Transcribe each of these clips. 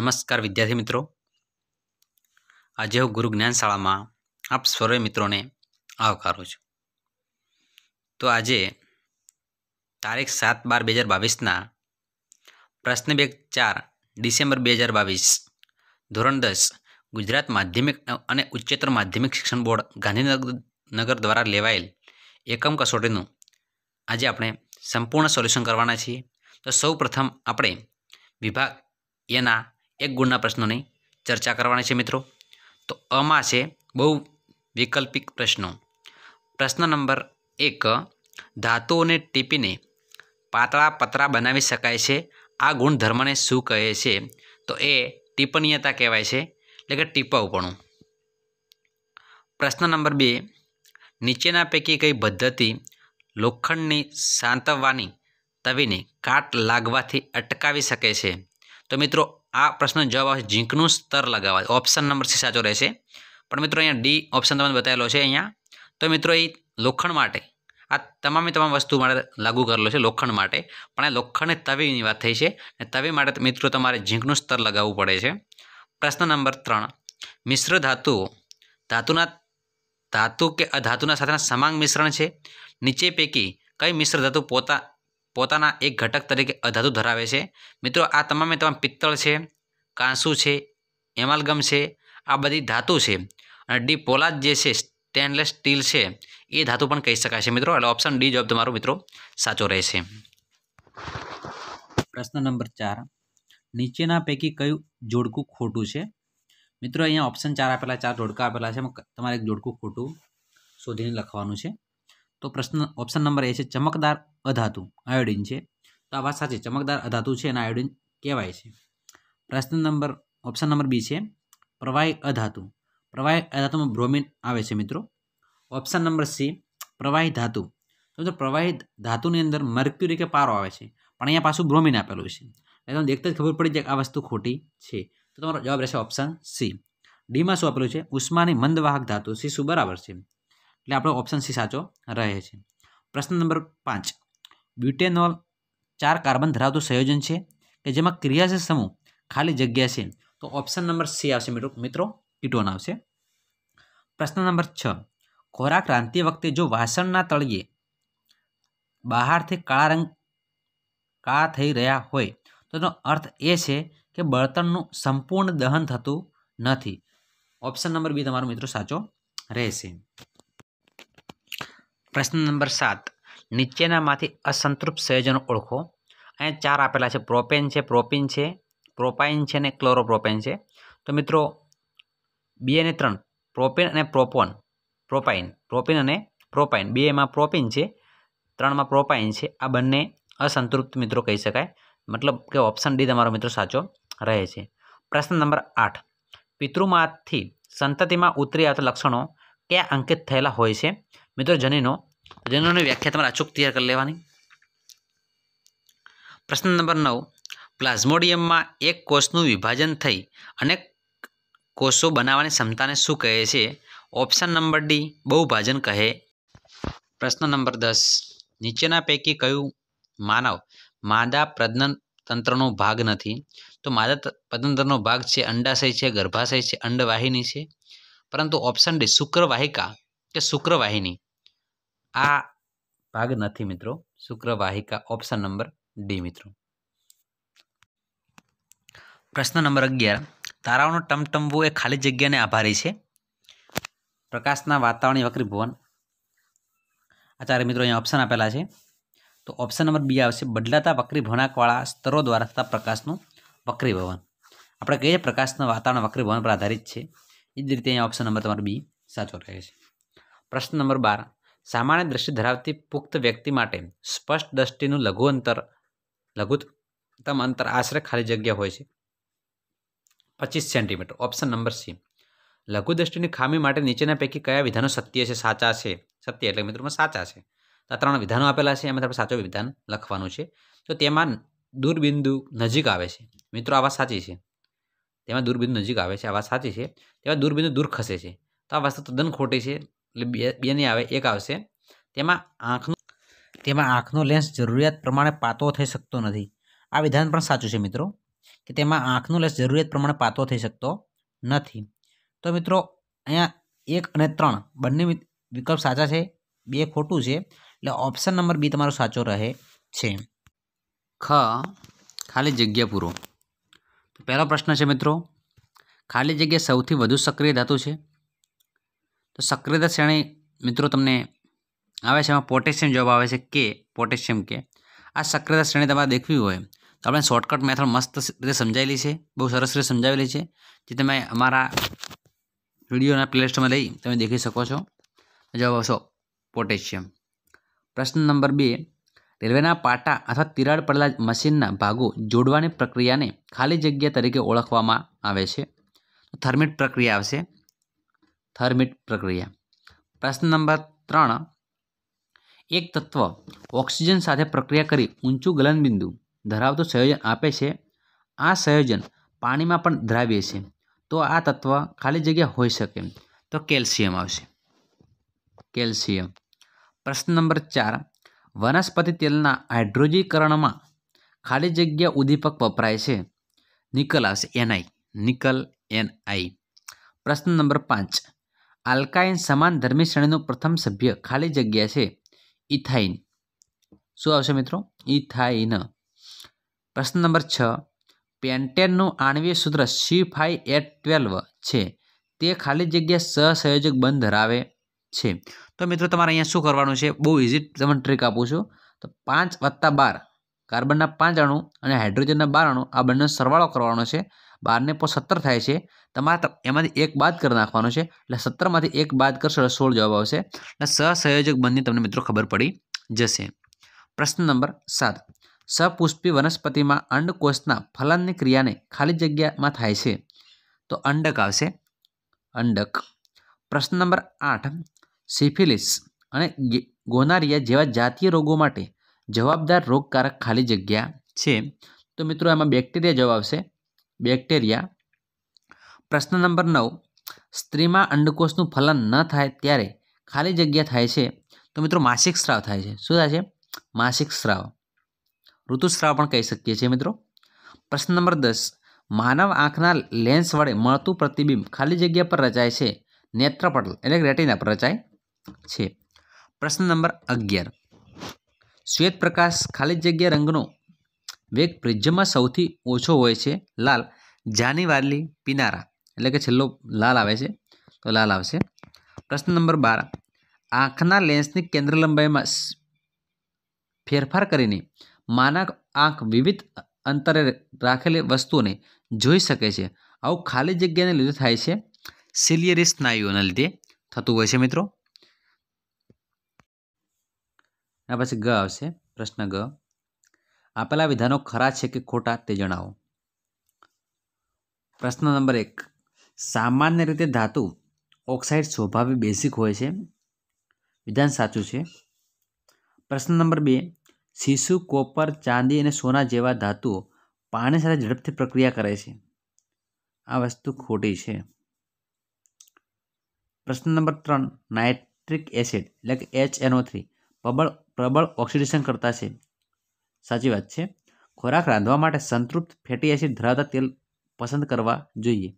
નમસ્કાર વિદ્યાર્થી મિત્રો આજે હું ગુરુ જ્ઞાન શાળામાં આપ સર્વે મિત્રોને આવકારું છું તો આજે તારીખ સાત બાર બે હજાર બાવીસના પ્રશ્ન બે ચાર ડિસેમ્બર બે હજાર બાવીસ ધોરણ દસ ગુજરાત માધ્યમિક અને ઉચ્ચતર માધ્યમિક શિક્ષણ બોર્ડ ગાંધીનગર દ્વારા લેવાયેલ એકમ કસોટીનું આજે આપણે સંપૂર્ણ સોલ્યુશન કરવાના છીએ તો સૌ પ્રથમ આપણે વિભાગ એના એક ગુણના પ્રશ્નોની ચર્ચા કરવાની છે મિત્રો તો અમાં છે બહુ વૈકલ્પિક પ્રશ્નો પ્રશ્ન નંબર એક ધાતુઓને ટીપીને પાતળા પતરા બનાવી શકાય છે આ ગુણધર્મને શું કહે છે તો એ ટીપનીયતા કહેવાય છે એટલે કે ટીપાવપણું પ્રશ્ન નંબર બે નીચેના પૈકી કઈ પદ્ધતિ લોખંડની સાંતવવાની તવીને કાટ લાગવાથી અટકાવી શકે છે તો મિત્રો આ પ્રશ્ન જવાબ આવશે ઝીંકનું સ્તર લગાવવા ઓપ્શન નંબર સી સાચો રહેશે પણ મિત્રો અહીંયા ડી ઓપ્શન તમને બતાવેલો છે અહીંયા તો મિત્રો એ લોખંડ માટે આ તમામે તમામ વસ્તુ માટે લાગુ કરેલો છે લોખંડ માટે પણ આ લોખંડની તવીની વાત થઈ છે અને તવી માટે મિત્રો તમારે ઝીંકનું સ્તર લગાવવું પડે છે પ્રશ્ન નંબર ત્રણ મિશ્ર ધાતુઓ ધાતુના ધાતુ કે અધાતુના સાથેના સમાંગ મિશ્રણ છે નીચે પૈકી કઈ મિશ્ર ધાતુ પોતા પોતાના એક ઘટક તરીકે અધાતુ ધરાવે છે મિત્રો આ તમામે તમામ પિત્તળ છે કાંસુ છે એમાલગમ છે આ બધી ધાતુ છે અને ડી પોલાદ જે છે સ્ટેનલેસ સ્ટીલ છે એ ધાતુ પણ કહી શકાય છે મિત્રો એટલે ઓપ્શન ડી જવાબ તમારો મિત્રો સાચો રહેશે પ્રશ્ન નંબર ચાર નીચેના પૈકી કયું જોડકું ખોટું છે મિત્રો અહીંયા ઓપ્શન ચાર આપેલા ચાર જોડકા આપેલા છે તમારે એક જોડકું ખોટું શોધીને લખવાનું છે તો પ્રશ્ન ઓપ્શન નંબર એ છે ચમકદાર અધાતુ આયોડિન છે તો આ વાત સાચી ચમકદાર અધાતુ છે અને આયોડિન કહેવાય છે પ્રશ્ન નંબર ઓપ્શન નંબર બી છે પ્રવાહી અધાતુ પ્રવાહી અધાતુમાં બ્રોમિન આવે છે મિત્રો ઓપ્શન નંબર સી પ્રવાહી ધાતુ તો મિત્રો પ્રવાહી ધાતુની અંદર મર્ક્યુરી કે પારો આવે છે પણ અહીંયા પાછું બ્રોમિન આપેલું છે એટલે તમને દેખતા જ ખબર પડી જાય કે આ વસ્તુ ખોટી છે તો તમારો જવાબ રહેશે ઓપ્શન સી ડીમાં શું આપેલું છે ઉષ્માની મંદવાહક ધાતુ સી શું બરાબર છે એટલે આપણો ઓપ્શન સી સાચો રહે છે પ્રશ્ન નંબર પાંચ બ્યુટેનોલ ચાર કાર્બન ધરાવતું સંયોજન છે કે જેમાં ક્રિયાશીલ સમૂહ ખાલી જગ્યા છે તો ઓપ્શન નંબર સી આવશે મિત્રો મિત્રો કીટોન આવશે પ્રશ્ન નંબર છ ખોરાક રાંધતી વખતે જો વાસણના તળિયે બહારથી કાળા રંગ કાળા થઈ રહ્યા હોય તો તેનો અર્થ એ છે કે બળતણનું સંપૂર્ણ દહન થતું નથી ઓપ્શન નંબર બી તમારો મિત્રો સાચો રહેશે પ્રશ્ન નંબર સાત નીચેનામાંથી અસંતૃપ્ત સંયોજનો ઓળખો અહીંયા ચાર આપેલા છે પ્રોપેન છે પ્રોપિન છે પ્રોપાઇન છે અને ક્લોરોપ્રોપેન છે તો મિત્રો બી અને ત્રણ પ્રોપેન અને પ્રોપોન પ્રોપાઇન પ્રોપિન અને પ્રોપાઇન બે એમાં પ્રોપિન છે ત્રણમાં પ્રોપાઇન છે આ બંને અસંતૃપ્ત મિત્રો કહી શકાય મતલબ કે ઓપ્શન ડી તમારો મિત્રો સાચો રહે છે પ્રશ્ન નંબર આઠ પિતૃમાંથી સંતતિમાં ઉતરી આવતા લક્ષણો ક્યાં અંકિત થયેલા હોય છે મિત્રો જનીનો જનીનોની વ્યાખ્યા તમારે અચૂક તૈયાર કરી લેવાની પ્રશ્ન નંબર નવ પ્લાઝ્મોડિયમમાં એક કોષનું વિભાજન થઈ અનેક કોષો બનાવવાની ક્ષમતાને શું કહે છે ઓપ્શન નંબર ડી બહુભાજન કહે પ્રશ્ન નંબર દસ નીચેના પૈકી કયું માનવ માદા પ્રજનન તંત્રનો ભાગ નથી તો માદા પ્રજનતંત્રનો ભાગ છે અંડાશય છે ગર્ભાશય છે અંડવાહિની છે પરંતુ ઓપ્શન ડી શુક્રવાહિકા કે શુક્રવાહિની આ ભાગ નથી મિત્રો શુક્રવાહિકા ઓપ્શન નંબર ડી મિત્રો પ્રશ્ન નંબર અગિયાર તારાઓનું ટમટમવું એ ખાલી જગ્યાને આભારી છે પ્રકાશના વાતાવરણીય વક્રીભુવન આ ચારે મિત્રો અહીંયા ઓપ્શન આપેલા છે તો ઓપ્શન નંબર બી આવશે બદલાતા વક્રી ભણાકવાળા સ્તરો દ્વારા થતા પ્રકાશનું વક્રીભવન આપણે કહીએ પ્રકાશના વાતાવરણ વક્રીભવન પર આધારિત છે એ જ રીતે અહીંયા ઓપ્શન નંબર તમારો બી સાચો રહે છે પ્રશ્ન નંબર બાર સામાન્ય દ્રષ્ટિ ધરાવતી પુખ્ત વ્યક્તિ માટે સ્પષ્ટ દ્રષ્ટિનું લઘુ અંતર લઘુત્તમ અંતર આશરે ખાલી જગ્યા હોય છે પચીસ સેન્ટીમીટર ઓપ્શન નંબર સી લઘુ દ્રષ્ટિની ખામી માટે નીચેના પૈકી કયા વિધાનો સત્ય છે સાચા છે સત્ય એટલે મિત્રોમાં સાચા છે આ ત્રણ વિધાનો આપેલા છે એમાં આપણે સાચો વિધાન લખવાનું છે તો તેમાં દૂરબિંદુ નજીક આવે છે મિત્રો આ વાત સાચી છે તેમાં દૂરબિંદુ નજીક આવે છે આ વાત સાચી છે તેમાં દૂરબિંદુ દૂર ખસે છે તો આ વસ્તુ તદ્દન ખોટી છે એટલે બે બે નહીં આવે એક આવશે તેમાં આંખનું તેમાં આંખનો લેન્સ જરૂરિયાત પ્રમાણે પાતો થઈ શકતો નથી આ વિધાન પણ સાચું છે મિત્રો કે તેમાં આંખનો લેન્સ જરૂરિયાત પ્રમાણે પાતો થઈ શકતો નથી તો મિત્રો અહીંયા એક અને ત્રણ બંને વિકલ્પ સાચા છે બે ખોટું છે એટલે ઓપ્શન નંબર બી તમારો સાચો રહે છે ખ ખાલી જગ્યા પૂરો પહેલો પ્રશ્ન છે મિત્રો ખાલી જગ્યા સૌથી વધુ સક્રિય ધાતુ છે તો સક્રિયતા શ્રેણી મિત્રો તમને આવે છે એમાં પોટેશિયમ જવાબ આવે છે કે પોટેશિયમ કે આ સક્રિયતા શ્રેણી તમારે દેખવી હોય તો આપણે શોર્ટકટ મેથડ મસ્ત રીતે સમજાયેલી છે બહુ સરસ રીતે સમજાવેલી છે જે તમે અમારા વિડીયોના પ્લેલિસ્ટમાં લઈ તમે દેખી શકો છો જવાબ આવશો પોટેશિયમ પ્રશ્ન નંબર બે રેલવેના પાટા અથવા તિરાડ પડેલા મશીનના ભાગો જોડવાની પ્રક્રિયાને ખાલી જગ્યા તરીકે ઓળખવામાં આવે છે થર્મિટ પ્રક્રિયા આવશે થર્મિટ પ્રક્રિયા પ્રશ્ન નંબર ત્રણ એક તત્વ ઓક્સિજન સાથે પ્રક્રિયા કરી ઊંચું ગલનબિંદુ ધરાવતું સંયોજન આપે છે આ સંયોજન પાણીમાં પણ ધરાવીએ છે તો આ તત્વ ખાલી જગ્યા હોઈ શકે તો કેલ્શિયમ આવશે કેલ્શિયમ પ્રશ્ન નંબર ચાર વનસ્પતિ તેલના હાઇડ્રોજીકરણમાં ખાલી જગ્યા ઉદ્દીપક વપરાય છે નિકલ આવશે એનઆઈ નિકલ એનઆઈ પ્રશ્ન નંબર પાંચ આલ્કાઇન સમાન ધર્મી શ્રેણીનું પ્રથમ સભ્ય ખાલી જગ્યા છે ઇથાઇન શું આવશે મિત્રો ઇથાઇન પ્રશ્ન નંબર છ પેન્ટેનનું આણવીય સૂત્ર સી ફાઈ એટ ટ્વેલ્વ છે તે ખાલી જગ્યા સહસંયોજક બંધ ધરાવે છે તો મિત્રો તમારે અહીંયા શું કરવાનું છે બહુ ઇઝી તમને ટ્રીક આપું છું તો પાંચ વત્તા બાર કાર્બનના પાંચ અણુ અને હાઇડ્રોજનના બાર અણુ આ બંનેનો સરવાળો કરવાનો છે બારને પો સત્તર થાય છે તમારા એમાંથી એક બાદ કરી નાખવાનો છે એટલે સત્તરમાંથી એક બાદ કરશો એટલે સોળ જવાબ આવશે એટલે સહસંયોજક બંધની તમને મિત્રો ખબર પડી જશે પ્રશ્ન નંબર સાત સપુષ્પી વનસ્પતિમાં અંડકોષના ફલનની ક્રિયાને ખાલી જગ્યામાં થાય છે તો અંડક આવશે અંડક પ્રશ્ન નંબર આઠ સિફિલિસ અને ગોનારિયા જેવા જાતીય રોગો માટે જવાબદાર રોગકારક ખાલી જગ્યા છે તો મિત્રો એમાં બેક્ટેરિયા જવાબ આવશે બેક્ટેરિયા પ્રશ્ન નંબર નવ સ્ત્રીમાં અંડકોષનું ફલન ન થાય ત્યારે ખાલી જગ્યા થાય છે તો મિત્રો માસિક સ્રાવ થાય છે શું થાય છે માસિક સ્ત્રાવ ઋતુસ્રાવ પણ કહી શકીએ છીએ મિત્રો પ્રશ્ન નંબર દસ માનવ આંખના લેન્સ વડે મળતું પ્રતિબિંબ ખાલી જગ્યા પર રચાય છે નેત્રપટલ એટલે રેટિના પર રચાય છે પ્રશ્ન નંબર અગિયાર શ્વેત પ્રકાશ ખાલી જગ્યા રંગનો વેગ પ્રિજ્મમાં સૌથી ઓછો હોય છે લાલ જાની વારલી પિનારા એટલે કે છેલ્લો લાલ આવે છે તો લાલ આવશે પ્રશ્ન નંબર બાર આંખના લેન્સની કેન્દ્ર લંબાઈમાં ફેરફાર કરીને માનક આંખ વિવિધ અંતરે રાખેલી વસ્તુઓને જોઈ શકે છે આવું ખાલી જગ્યાને લીધે થાય છે સિલિયરી સ્નાયુઓના લીધે થતું હોય છે મિત્રો આ પછી ગ આવશે પ્રશ્ન ગ આપેલા વિધાનો ખરા છે કે ખોટા તે જણાવો પ્રશ્ન નંબર એક સામાન્ય રીતે ધાતુ ઓક્સાઇડ સ્વભાવે બેઝિક હોય છે વિધાન સાચું છે પ્રશ્ન નંબર બે શીશુ કોપર ચાંદી અને સોના જેવા ધાતુઓ પાણી સાથે ઝડપથી પ્રક્રિયા કરે છે આ વસ્તુ ખોટી છે પ્રશ્ન નંબર ત્રણ નાઇટ્રિક એસિડ એટલે કે એચ એનઓ થ્રી પ્રબળ પ્રબળ ઓક્સિડેશન કરતા છે સાચી વાત છે ખોરાક રાંધવા માટે સંતૃપ્ત ફેટી એસિડ ધરાવતા તેલ પસંદ કરવા જોઈએ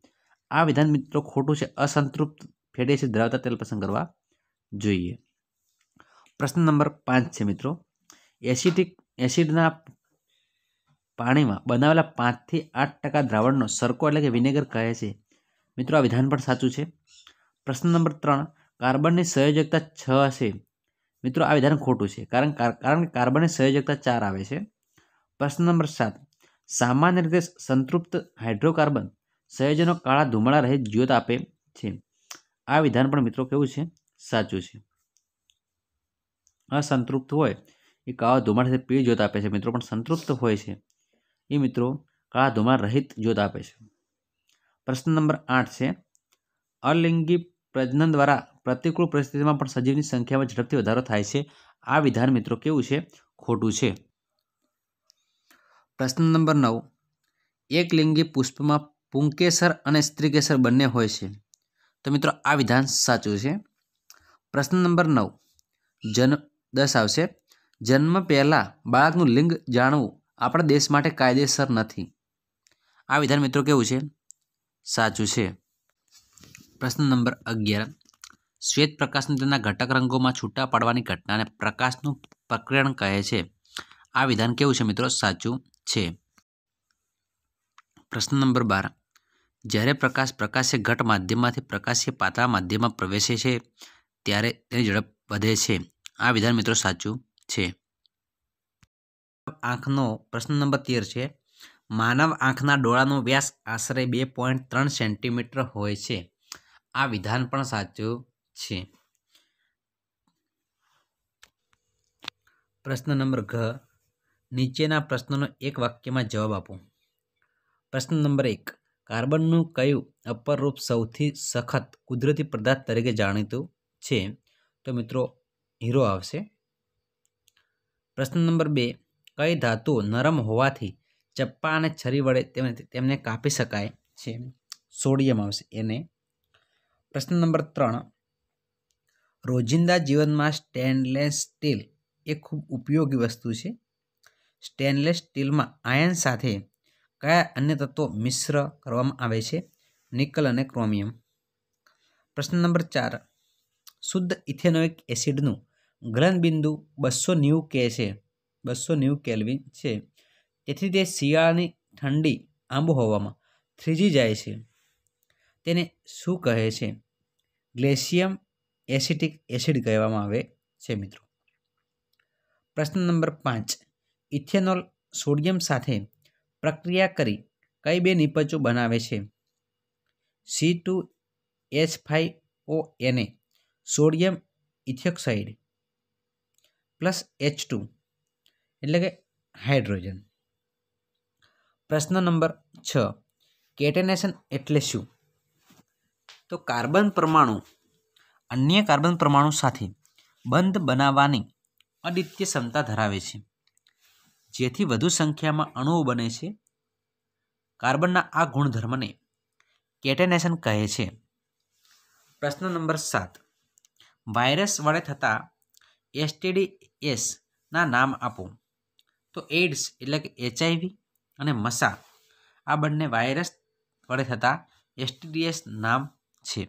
આ વિધાન મિત્રો ખોટું છે અસંતૃપ્ત ફેડેસી ધરાવતા તેલ પસંદ કરવા જોઈએ પ્રશ્ન નંબર પાંચ છે મિત્રો એસિટિક એસિડના પાણીમાં બનાવેલા પાંચથી આઠ ટકા દ્રાવણનો સરકો એટલે કે વિનેગર કહે છે મિત્રો આ વિધાન પણ સાચું છે પ્રશ્ન નંબર ત્રણ કાર્બનની સંયોજકતા છ છે મિત્રો આ વિધાન ખોટું છે કારણ કારણ કે કાર્બનની સંયોજકતા ચાર આવે છે પ્રશ્ન નંબર સાત સામાન્ય રીતે સંતૃપ્ત હાઇડ્રોકાર્બન સંયોજનો કાળા ધુમાડા રહે જ્યોત આપે છે આ વિધાન પણ મિત્રો કેવું છે સાચું છે અસંતૃપ્ત હોય એ કાળા ધુમાડા સાથે પીળી જ્યોત આપે છે મિત્રો પણ સંતૃપ્ત હોય છે એ મિત્રો કાળા ધુમાડા રહિત જ્યોત આપે છે પ્રશ્ન નંબર આઠ છે અલિંગી પ્રજનન દ્વારા પ્રતિકૂળ પરિસ્થિતિમાં પણ સજીવની સંખ્યામાં ઝડપથી વધારો થાય છે આ વિધાન મિત્રો કેવું છે ખોટું છે પ્રશ્ન નંબર નવ એક લિંગી પુષ્પમાં પુંકેસર અને સ્ત્રીકેસર બંને હોય છે તો મિત્રો આ વિધાન સાચું છે પ્રશ્ન નંબર નવ જન્મ દસ આવશે જન્મ પહેલાં બાળકનું લિંગ જાણવું આપણા દેશ માટે કાયદેસર નથી આ વિધાન મિત્રો કેવું છે સાચું છે પ્રશ્ન નંબર અગિયાર શ્વેત પ્રકાશને તેના ઘટક રંગોમાં છૂટા પાડવાની ઘટનાને પ્રકાશનું પ્રકરણ કહે છે આ વિધાન કેવું છે મિત્રો સાચું છે પ્રશ્ન નંબર બાર જ્યારે પ્રકાશ પ્રકાશ્ય ઘટ માધ્યમમાંથી પ્રકાશ્ય પાતળા માધ્યમમાં પ્રવેશે છે ત્યારે તેની ઝડપ વધે છે આ વિધાન મિત્રો સાચું છે આંખનો પ્રશ્ન નંબર તેર છે માનવ આંખના ડોળાનો વ્યાસ આશરે બે પોઈન્ટ ત્રણ સેન્ટીમીટર હોય છે આ વિધાન પણ સાચું છે પ્રશ્ન નંબર ઘ નીચેના પ્રશ્નનો એક વાક્યમાં જવાબ આપો પ્રશ્ન નંબર એક કાર્બનનું કયું અપરરૂપ સૌથી સખત કુદરતી પદાર્થ તરીકે જાણીતું છે તો મિત્રો હીરો આવશે પ્રશ્ન નંબર બે કઈ ધાતુઓ નરમ હોવાથી ચપ્પા અને છરી વડે તેમને તેમને કાપી શકાય છે સોડિયમ આવશે એને પ્રશ્ન નંબર ત્રણ રોજિંદા જીવનમાં સ્ટેનલેસ સ્ટીલ એ ખૂબ ઉપયોગી વસ્તુ છે સ્ટેનલેસ સ્ટીલમાં આયન સાથે કયા અન્ય તત્વો મિશ્ર કરવામાં આવે છે નિકલ અને ક્રોમિયમ પ્રશ્ન નંબર ચાર શુદ્ધ ઇથેનોઇક એસિડનું ગલનબિંદુ બસો નેવું કે છે બસો નેવું કેલ્વિન છે તેથી તે શિયાળાની ઠંડી આબોહવામાં થ્રીજી જાય છે તેને શું કહે છે ગ્લેશિયમ એસિટિક એસિડ કહેવામાં આવે છે મિત્રો પ્રશ્ન નંબર પાંચ ઇથેનોલ સોડિયમ સાથે પ્રક્રિયા કરી કઈ બે નિપજો બનાવે છે C two H five O એને sodium ethoxide plus H two એટલે કે હાઇડ્રોજન પ્રશ્ન નંબર છ કેટેનેશન એટલે શું તો કાર્બન પરમાણુ અન્ય કાર્બન પરમાણુ સાથે બંધ બનાવવાની અદિત્ય ક્ષમતા ધરાવે છે જેથી વધુ સંખ્યામાં અણુઓ બને છે કાર્બનના આ ગુણધર્મને કેટેનેશન કહે છે પ્રશ્ન નંબર સાત વાયરસ વડે થતા એસટીડી એસના નામ આપો તો એઇડ્સ એટલે કે એચઆઈવી અને મસા આ બંને વાયરસ વડે થતા એસટીડીએસ નામ છે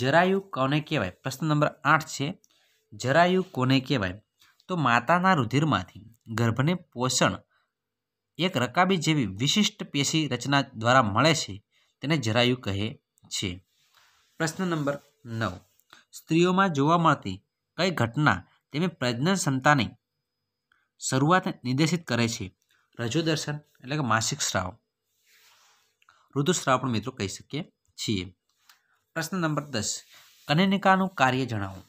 જરાયુ કોને કહેવાય પ્રશ્ન નંબર આઠ છે જરાયુ કોને કહેવાય તો માતાના રુધિરમાંથી ગર્ભને પોષણ એક રકાબી જેવી વિશિષ્ટ પેશી રચના દ્વારા મળે છે તેને જરાયુ કહે છે પ્રશ્ન નંબર નવ સ્ત્રીઓમાં જોવા મળતી કઈ ઘટના તેમની પ્રજનન ક્ષમતાની શરૂઆત નિર્દેશિત કરે છે રજોદર્શન એટલે કે માસિક સ્રાવ ઋતુસ્રાવ પણ મિત્રો કહી શકીએ છીએ પ્રશ્ન નંબર દસ કનેનિકાનું કાર્ય જણાવો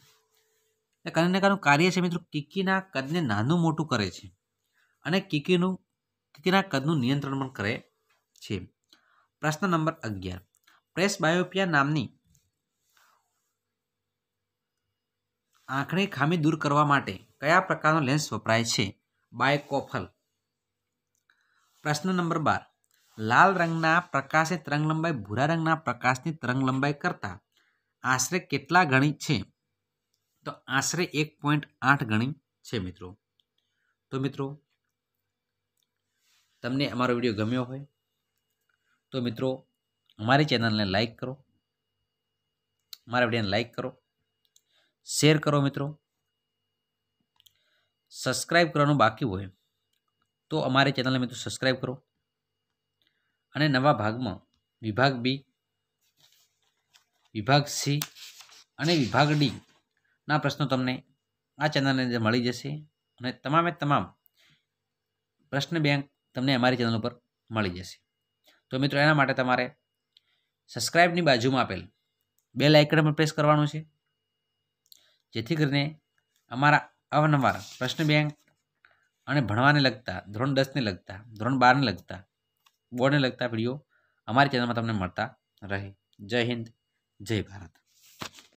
એ કનૈયાકાનું કાર્ય છે મિત્રો કિકીના કદને નાનું મોટું કરે છે અને કિકીનું કિકીના કદનું નિયંત્રણ પણ કરે છે પ્રશ્ન નંબર અગિયાર પ્રેસ બાયોપિયા નામની આંખની ખામી દૂર કરવા માટે કયા પ્રકારનો લેન્સ વપરાય છે બાયકોફલ પ્રશ્ન નંબર બાર લાલ રંગના પ્રકાશિત તરંગલંબાઈ ભૂરા રંગના પ્રકાશની તરંગલંબાઈ કરતાં આશરે કેટલા ગણિત છે તો આશરે એક પોઈન્ટ આઠ ગણી છે મિત્રો તો મિત્રો તમને અમારો વિડીયો ગમ્યો હોય તો મિત્રો અમારી ચેનલને લાઈક કરો મારા વિડીયોને લાઈક કરો શેર કરો મિત્રો સબસ્ક્રાઈબ કરવાનું બાકી હોય તો અમારી ચેનલને મિત્રો સબસ્ક્રાઈબ કરો અને નવા ભાગમાં વિભાગ બી વિભાગ સી અને વિભાગ ડી ના પ્રશ્નો તમને આ ચેનલની અંદર મળી જશે અને તમામે તમામ પ્રશ્ન બેંક તમને અમારી ચેનલ ઉપર મળી જશે તો મિત્રો એના માટે તમારે સબસ્ક્રાઇબની બાજુમાં આપેલ બે આઇકન પર પ્રેસ કરવાનું છે જેથી કરીને અમારા અવનવાર પ્રશ્ન બેંક અને ભણવાને લગતા ધોરણ દસને લગતા ધોરણ બારને લગતા બોર્ડને લગતા વિડીયો અમારી ચેનલમાં તમને મળતા રહે જય હિન્દ જય ભારત